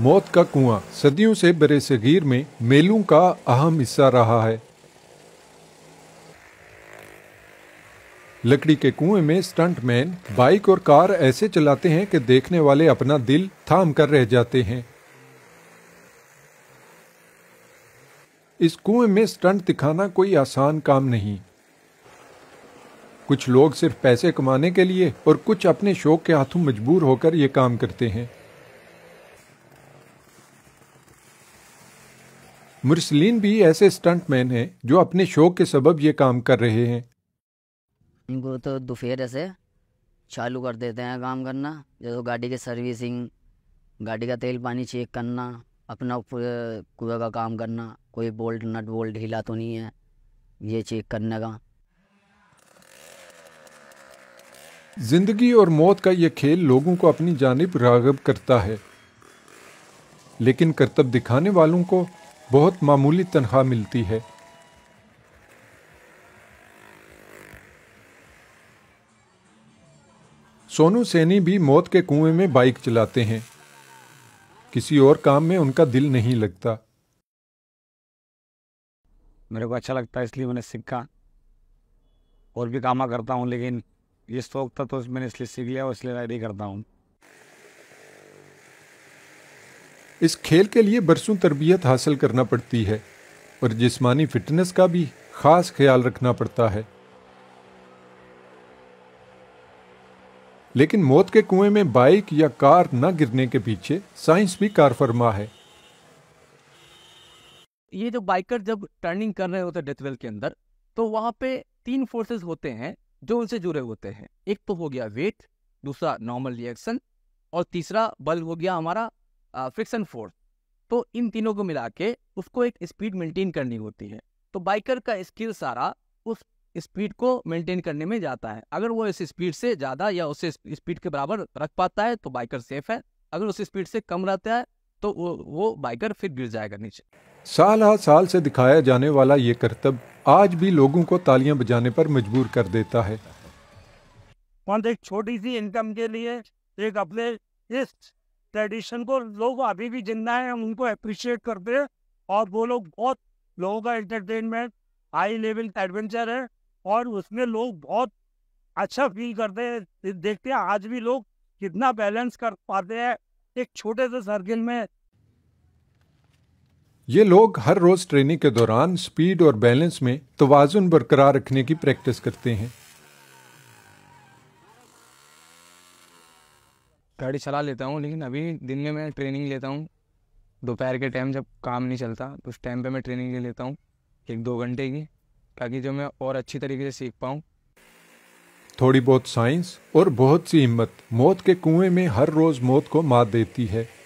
मौत का कुआं सदियों से बरे सगीर में मेलों का अहम हिस्सा रहा है लकड़ी के कुएं में स्टंटमैन बाइक और कार ऐसे चलाते हैं कि देखने वाले अपना दिल थाम कर रह जाते हैं इस कुएं में स्टंट दिखाना कोई आसान काम नहीं कुछ लोग सिर्फ पैसे कमाने के लिए और कुछ अपने शौक के हाथों मजबूर होकर ये काम करते हैं मुरसलिन भी ऐसे स्टंटमैन हैं जो अपने शौक के सबब ये काम कर रहे हैं इनको तो दोपहर से चालू कर देते हैं काम करना जैसे गाड़ी की सर्विसिंग गाड़ी का तेल पानी चेक करना अपना कुएँ का काम करना कोई बोल्ट नट बोल्ट हिला तो नहीं है ये चेक करने का जिंदगी और मौत का ये खेल लोगों को अपनी जानब रागब करता है लेकिन करतब दिखाने वालों को बहुत मामूली तनख्वाह मिलती है सोनू सैनी भी मौत के कुएं में बाइक चलाते हैं किसी और काम में उनका दिल नहीं लगता मेरे को अच्छा लगता है इसलिए मैंने सीखा और भी कामा करता हूँ लेकिन ये शौक था तो मैंने इसलिए सीख लिया और इसलिए नहीं करता हूँ इस खेल के लिए बरसों तरबियत हासिल करना पड़ती है और जिस्मानी फिटनेस का भी ख़ास ख्याल रखना पड़ता है लेकिन मौत के कुएं में बाइक या कार न गिरने के पीछे साइंस भी कारफरमा है ये जो बाइकर जब टर्निंग कर रहे होते हैं डेथवेल के अंदर तो वहां पे तीन फोर्सेस होते हैं जो उनसे जुड़े होते हैं एक तो हो गया वेट दूसरा नॉर्मल रिएक्शन और तीसरा बल हो गया हमारा फ्रिक्शन फोर्स तो इन तीनों को मिला के उसको एक स्पीड मेंटेन करनी होती है तो बाइकर का स्किल सारा उस स्पीड को मेंटेन करने में जाता है अगर वो इस स्पीड से ज़्यादा या उसे स्पीड के बराबर रख पाता है तो बाइकर सेफ है अगर उस स्पीड से कम रहता है तो वो वो बाइकर फिर गिर जाएगा नीचे साल हा साल से दिखाया जाने वाला ये करतब आज भी लोगों को तालियां बजाने पर मजबूर कर देता है एक छोटी सी इनकम के लिए एक अपने इस ट्रेडिशन को लोग अभी भी जिंदा हैं उनको अप्रिशिएट करते हैं और वो लोग बहुत लोगों का एंटरटेनमेंट हाई लेवल एडवेंचर है और उसमें लोग बहुत अच्छा फील करते हैं देखते हैं आज भी लोग कितना बैलेंस कर पाते हैं एक छोटे से सर्किल में ये लोग हर रोज ट्रेनिंग के दौरान स्पीड और बैलेंस में तोजुन बरकरार रखने की प्रैक्टिस करते हैं गाड़ी चला लेता हूँ लेकिन अभी दिन में मैं ट्रेनिंग लेता हूँ दोपहर के टाइम जब काम नहीं चलता तो उस टाइम पे मैं ट्रेनिंग ले लेता हूँ एक दो घंटे की ताकि जो मैं और अच्छी तरीके से सीख पाऊँ थोड़ी बहुत साइंस और बहुत सी हिम्मत मौत के कुएं में हर रोज मौत को मार देती है